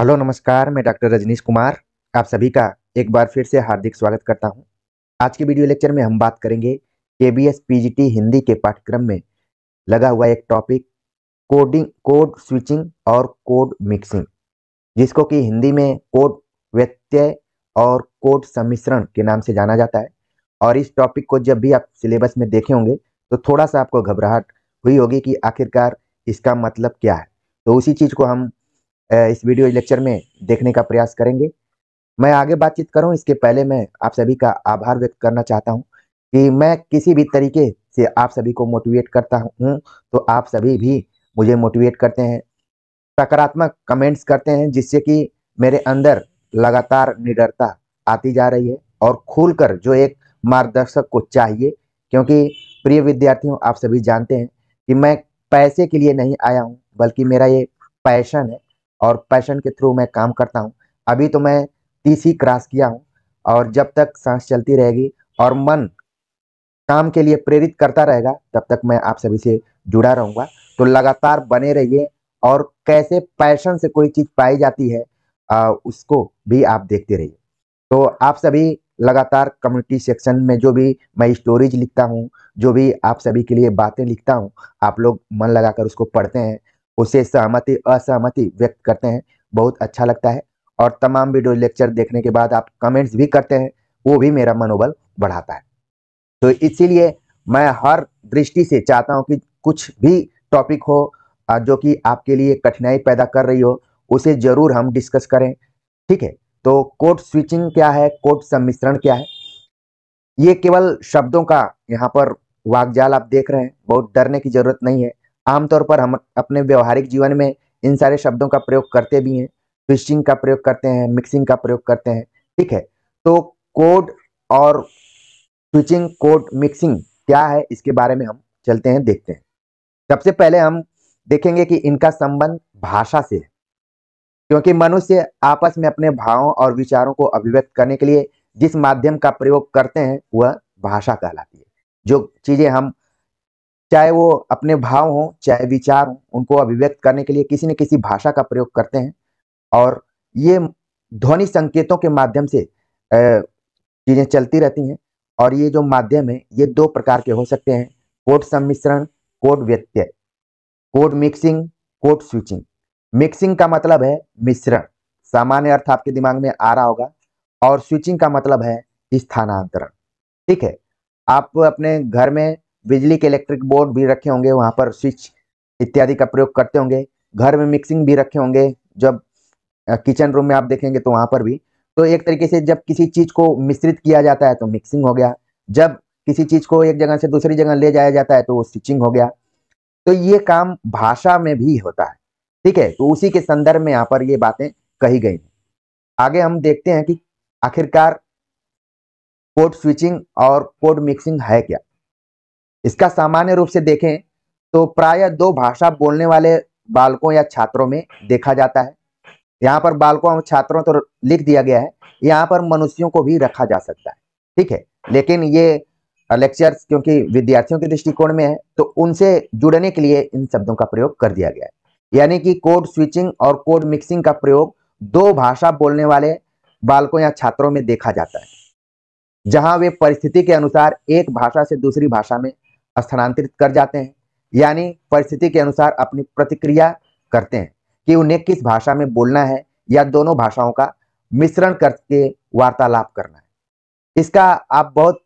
hello नमस्कार मैं doctor Rajneesh Kumar आप सभी का एक बार फिर से हार्दिक स्वागत करता हूं आज के वीडियो लेक्चर में हम बात करेंगे K B S P G T Hindi के पाठ्यक्रम में लगा हुआ एक टॉपिक कोडिंग कोड स्विचिंग और कोड मिक्सिंग जिसको कि हिंदी में कोड व्यत्यय और कोड सम्मिश्रण के नाम से जाना जाता है और इस टॉपिक को जब भी आप सिलेबस में देखे होंगे तो थोड़ा सा आपको घबराहट हुई होगी कि आखिरकार इसका मतलब क्या है तो उसी चीज़ को हम इस वीडियो लेक्चर में देखने का प्रयास करेंगे मैं आगे बातचीत करूं इसके पहले मैं आप सभी का आभार व्यक्त करना चाहता हूं कि मैं किसी भी तरीके से आप सभी को मोटिवेट करता हूं तो आप सभी भी मुझे मोटिवेट करते हैं सकारात्मक कमेंट्स करते हैं जिससे कि मेरे अंदर लगातार निडरता आती जा रही है और खुलकर जो एक मार्गदर्शक को चाहिए क्योंकि प्रिय विद्यार्थियों आप सभी जानते हैं कि मैं पैसे के लिए नहीं आया हूँ बल्कि मेरा ये पैशन है और पैशन के थ्रू मैं काम करता हूँ अभी तो मैं तीसरी क्रॉस किया हूँ और जब तक सांस चलती रहेगी और मन काम के लिए प्रेरित करता रहेगा तब तक मैं आप सभी से जुड़ा रहूंगा तो लगातार बने रहिए और कैसे पैशन से कोई चीज़ पाई जाती है आ, उसको भी आप देखते रहिए तो आप सभी लगातार कम्युनिटी सेक्शन में जो भी मैं स्टोरीज लिखता हूँ जो भी आप सभी के लिए बातें लिखता हूँ आप लोग मन लगाकर उसको पढ़ते हैं उसे सहमति असहमति व्यक्त करते हैं बहुत अच्छा लगता है और तमाम वीडियो लेक्चर देखने के बाद आप कमेंट्स भी करते हैं वो भी मेरा मनोबल बढ़ाता है तो इसीलिए मैं हर दृष्टि से चाहता हूँ कि कुछ भी टॉपिक हो जो कि आपके लिए कठिनाई पैदा कर रही हो उसे ज़रूर हम डिस्कस करें ठीक है तो कोड स्विचिंग क्या है कोड सम्मिश्रण क्या है ये केवल शब्दों का यहाँ पर वाकजाल आप देख रहे हैं बहुत डरने की ज़रूरत नहीं है आमतौर पर हम अपने व्यवहारिक जीवन में इन सारे शब्दों का प्रयोग करते भी हैं ट्विस्टिंग का प्रयोग करते हैं मिक्सिंग का प्रयोग करते हैं ठीक है तो कोड और ट्विचिंग कोड मिक्सिंग क्या है इसके बारे में हम चलते हैं देखते हैं सबसे पहले हम देखेंगे कि इनका संबंध भाषा से है क्योंकि मनुष्य आपस में अपने भावों और विचारों को अभिव्यक्त करने के लिए जिस माध्यम का प्रयोग करते हैं वह भाषा कहलाती है जो चीज़ें हम चाहे वो अपने भाव हों चाहे विचार हों उनको अभिव्यक्त करने के लिए किसी न किसी भाषा का प्रयोग करते हैं और ये ध्वनि संकेतों के माध्यम से चीज़ें चलती रहती हैं और ये जो माध्यम है ये दो प्रकार के हो सकते हैं कोड सम्मिश्रण कोड व्यत्यय code mixing code switching mixing का मतलब है मिश्रण सामान्य अर्थ आपके दिमाग में आ रहा होगा और स्विचिंग का मतलब है स्थानांतरण ठीक है आप अपने घर में बिजली के इलेक्ट्रिक बोर्ड भी रखे होंगे वहाँ पर स्विच इत्यादि का प्रयोग करते होंगे घर में मिक्सिंग भी रखे होंगे जब किचन रूम में आप देखेंगे तो वहाँ पर भी तो एक तरीके से जब किसी चीज़ को मिश्रित किया जाता है तो मिक्सिंग हो गया जब किसी चीज़ को एक जगह से दूसरी जगह ले जाया जाता है तो वो स्टिचिंग हो गया तो ये काम भाषा में भी होता है ठीक है तो उसी के संदर्भ में यहाँ पर ये बातें कही गई आगे हम देखते हैं कि आखिरकार कोड स्विचिंग और कोड मिक्सिंग है क्या इसका सामान्य रूप से देखें तो प्राय दो भाषा बोलने वाले बालकों या छात्रों में देखा जाता है यहाँ पर बालकों और छात्रों तो लिख दिया गया है यहाँ पर मनुष्यों को भी रखा जा सकता है ठीक है लेकिन ये लेक्चर्स क्योंकि विद्यार्थियों के दृष्टिकोण में है तो उनसे जुड़ने के लिए इन शब्दों का प्रयोग कर दिया गया है यानी कि कोड स्विचिंग और कोड मिक्सिंग का प्रयोग दो भाषा बोलने वाले बालकों या छात्रों में देखा जाता है जहां वे परिस्थिति के अनुसार एक भाषा से दूसरी भाषा में स्थानांतरित कर जाते हैं यानी परिस्थिति के अनुसार अपनी प्रतिक्रिया करते हैं कि उन्हें किस भाषा में बोलना है या दोनों भाषाओं का मिश्रण करके वार्तालाप करना है इसका आप बहुत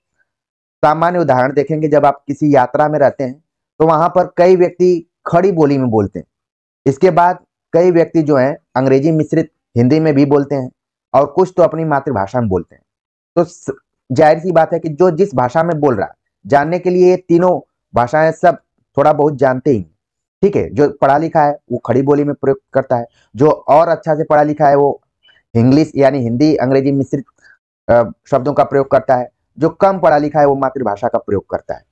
सामान्य उदाहरण देखेंगे जब आप किसी यात्रा में रहते हैं तो वहां पर कई व्यक्ति खड़ी बोली में बोलते हैं इसके बाद कई व्यक्ति जो हैं अंग्रेजी मिश्रित हिंदी में भी बोलते हैं और कुछ तो अपनी मातृभाषा में बोलते हैं तो जाहिर सी बात है कि जो जिस भाषा में बोल रहा है जानने के लिए तीनों भाषाएं सब थोड़ा बहुत जानते ही ठीक है जो पढ़ा लिखा है वो खड़ी बोली में प्रयोग करता है जो और अच्छा से पढ़ा लिखा है वो इंग्लिश यानी हिंदी अंग्रेजी मिश्रित शब्दों का प्रयोग करता है जो कम पढ़ा लिखा है वो मातृभाषा का प्रयोग करता है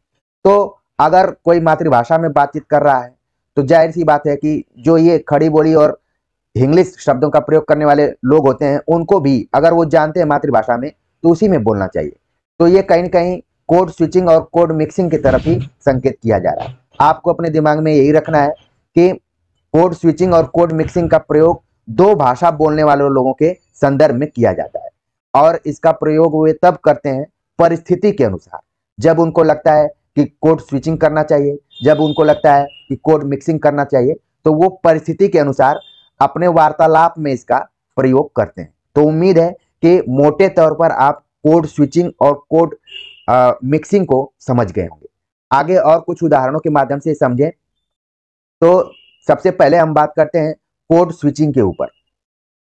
तो अगर कोई मातृभाषा में बातचीत कर रहा है तो जाहिर सी बात है कि जो ये खड़ी बोली और इंग्लिश शब्दों का प्रयोग करने वाले लोग होते हैं उनको भी अगर वो जानते हैं मातृभाषा में तो उसी में बोलना चाहिए तो ये कहीं ना कहीं कोड स्विचिंग और कोड मिक्सिंग की तरफ ही संकेत किया जा रहा है आपको अपने दिमाग में यही रखना है कि कोड स्विचिंग और कोड मिक्सिंग का प्रयोग दो भाषा बोलने वाले लोगों के संदर्भ में किया जाता है और इसका प्रयोग वे तब करते हैं परिस्थिति के अनुसार जब उनको लगता है कि कोड स्विचिंग करना चाहिए जब उनको लगता है कि कोड मिक्सिंग करना चाहिए तो वो परिस्थिति के अनुसार अपने वार्तालाप में इसका प्रयोग करते हैं तो उम्मीद है कि मोटे तौर पर आप कोड स्विचिंग और कोड मिक्सिंग को समझ गए होंगे आगे और कुछ उदाहरणों के माध्यम से समझें तो सबसे पहले हम बात करते हैं कोड स्विचिंग के ऊपर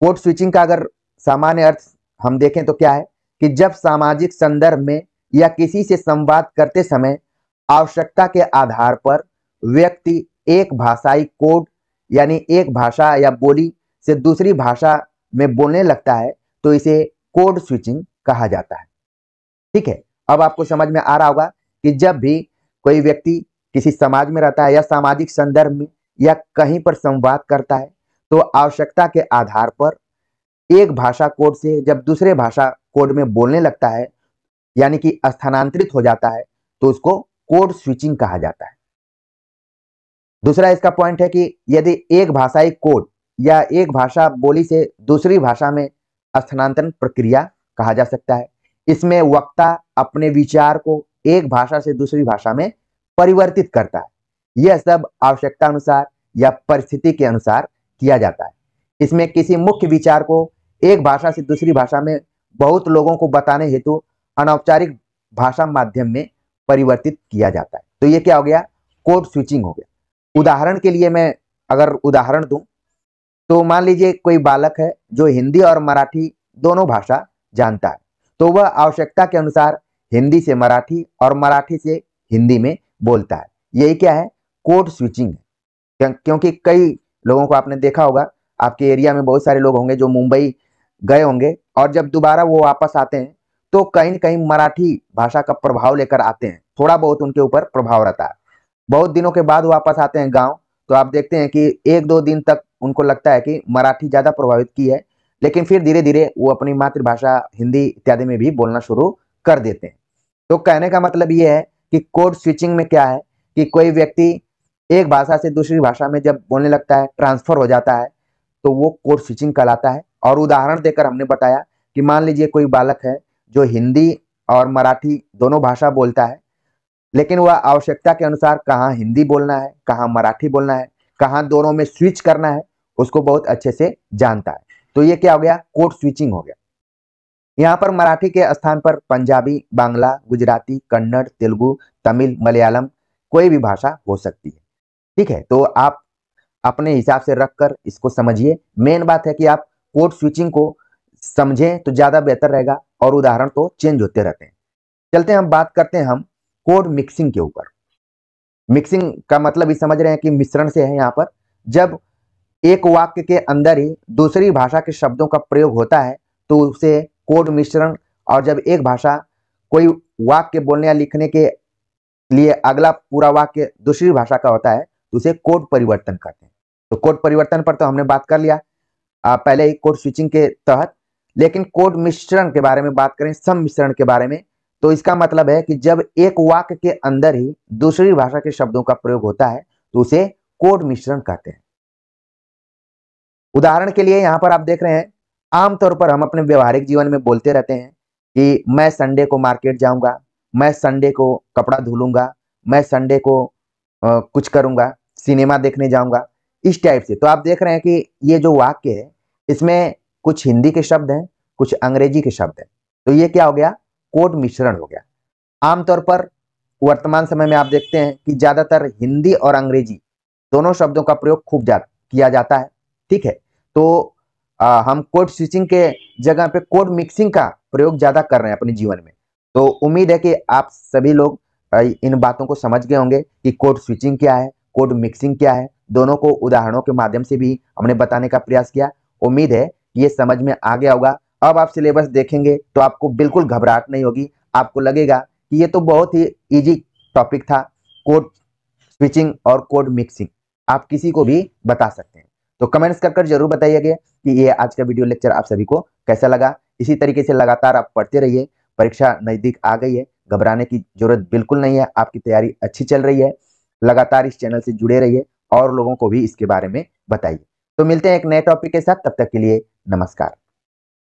कोड स्विचिंग का अगर सामान्य अर्थ हम देखें तो क्या है कि जब सामाजिक संदर्भ में या किसी से संवाद करते समय आवश्यकता के आधार पर व्यक्ति एक भाषाई कोड यानी एक भाषा या बोली से दूसरी भाषा में बोलने लगता है तो इसे कोड स्विचिंग कहा जाता है ठीक है अब आपको समझ में आ रहा होगा कि जब भी कोई व्यक्ति किसी समाज में रहता है या सामाजिक संदर्भ में या कहीं पर संवाद करता है तो आवश्यकता के आधार पर एक भाषा कोड से जब दूसरे भाषा कोड में बोलने लगता है यानी कि स्थानांतरित हो जाता है तो उसको कोड स्विचिंग कहा जाता है दूसरा इसका पॉइंट है कि यदि एक भाषाई कोड या एक भाषा बोली से दूसरी भाषा में स्थानांतरण प्रक्रिया कहा जा सकता है इसमें वक्ता अपने विचार को एक भाषा से दूसरी भाषा में परिवर्तित करता है यह सब आवश्यकता अनुसार या परिस्थिति के अनुसार किया जाता है इसमें किसी मुख्य विचार को एक भाषा से दूसरी भाषा में बहुत लोगों को बताने हेतु अनौपचारिक भाषा माध्यम में परिवर्तित किया जाता है तो ये क्या हो गया कोड स्विचिंग हो गया उदाहरण के लिए मैं अगर उदाहरण दूं तो मान लीजिए कोई बालक है जो हिंदी और मराठी दोनों भाषा जानता है तो वह आवश्यकता के अनुसार हिंदी से मराठी और मराठी से हिंदी में बोलता है यही क्या है कोड स्विचिंग है क्योंकि कई लोगों को आपने देखा होगा आपके एरिया में बहुत सारे लोग होंगे जो मुंबई गए होंगे और जब दोबारा वो वापस आते हैं तो कहीं ना कहीं मराठी भाषा का प्रभाव लेकर आते हैं थोड़ा बहुत उनके ऊपर प्रभाव रहता है बहुत दिनों के बाद वापस आते हैं गाँव तो आप देखते हैं कि एक दो दिन तक उनको लगता है कि मराठी ज़्यादा प्रभावित की है लेकिन फिर धीरे धीरे वो अपनी मातृभाषा हिंदी इत्यादि में भी बोलना शुरू कर देते हैं तो कहने का मतलब ये है कि कोड स्विचिंग में क्या है कि कोई व्यक्ति एक भाषा से दूसरी भाषा में जब बोलने लगता है ट्रांसफर हो जाता है तो वो कोड स्विचिंग कहलाता है और उदाहरण देकर हमने बताया कि मान लीजिए कोई बालक है जो हिंदी और मराठी दोनों भाषा बोलता है लेकिन वह आवश्यकता के अनुसार कहाँ हिंदी बोलना है कहाँ मराठी बोलना है कहाँ दोनों में स्विच करना है उसको बहुत अच्छे से जानता है तो ये क्या हो गया कोड स्विचिंग हो गया यहाँ पर मराठी के स्थान पर पंजाबी बांग्ला गुजराती कन्नड़ तेलुगु तमिल मलयालम कोई भी भाषा हो सकती है ठीक है तो आप अपने हिसाब से रख कर इसको समझिए मेन बात है कि आप कोड स्विचिंग को समझें तो ज़्यादा बेहतर रहेगा और उदाहरण तो चेंज होते रहते हैं चलते हैं हम बात करते हैं हम कोड मिक्सिंग के ऊपर मिक्सिंग का मतलब ये समझ रहे हैं कि मिश्रण से है यहाँ पर जब एक वाक्य के अंदर ही दूसरी भाषा के शब्दों का प्रयोग होता है तो उसे कोड मिश्रण और जब एक भाषा कोई वाक्य बोलने या लिखने के लिए अगला पूरा वाक्य दूसरी भाषा का होता है तो उसे कोड परिवर्तन कहते हैं तो कोड परिवर्तन पर तो हमने बात कर लिया आ, पहले ही कोड स्विचिंग के तहत लेकिन कोड मिश्रण के बारे में बात करें सम मिश्रण के बारे में तो इसका मतलब है कि जब एक वाक्य के अंदर ही दूसरी भाषा के शब्दों का प्रयोग होता है तो उसे कोड मिश्रण कहते हैं उदाहरण के लिए यहाँ पर आप देख रहे हैं आमतौर पर हम अपने व्यवहारिक जीवन में बोलते रहते हैं कि मैं संडे को मार्केट जाऊंगा मैं संडे को कपड़ा धुलूंगा मैं संडे को आ, कुछ करूंगा सिनेमा देखने जाऊंगा इस टाइप से तो आप देख रहे हैं कि ये जो वाक्य है इसमें कुछ हिंदी के शब्द हैं कुछ अंग्रेजी के शब्द हैं तो ये क्या हो गया कोट मिश्रण हो गया आमतौर पर वर्तमान समय में आप देखते हैं कि ज़्यादातर हिंदी और अंग्रेजी दोनों शब्दों का प्रयोग खूब जा, किया जाता है ठीक है तो आ, हम कोड स्विचिंग के जगह पे कोड मिक्सिंग का प्रयोग ज़्यादा कर रहे हैं अपने जीवन में तो उम्मीद है कि आप सभी लोग इन बातों को समझ गए होंगे कि कोड स्विचिंग क्या है कोड मिक्सिंग क्या है दोनों को उदाहरणों के माध्यम से भी हमने बताने का प्रयास किया उम्मीद है ये समझ में आ गया होगा अब आप सिलेबस देखेंगे तो आपको बिल्कुल घबराहट नहीं होगी आपको लगेगा कि ये तो बहुत ही इजी टॉपिक था कोड स्विचिंग और कोड मिक्सिंग आप किसी को भी बता सकते हैं तो कमेंट्स कर कर जरूर बताइएगा कि ये आज का वीडियो लेक्चर आप सभी को कैसा लगा इसी तरीके से लगातार आप पढ़ते रहिए परीक्षा नज़दीक आ गई है घबराने की जरूरत बिल्कुल नहीं है आपकी तैयारी अच्छी चल रही है लगातार इस चैनल से जुड़े रहिए और लोगों को भी इसके बारे में बताइए तो मिलते हैं एक नए टॉपिक के साथ तब तक के लिए नमस्कार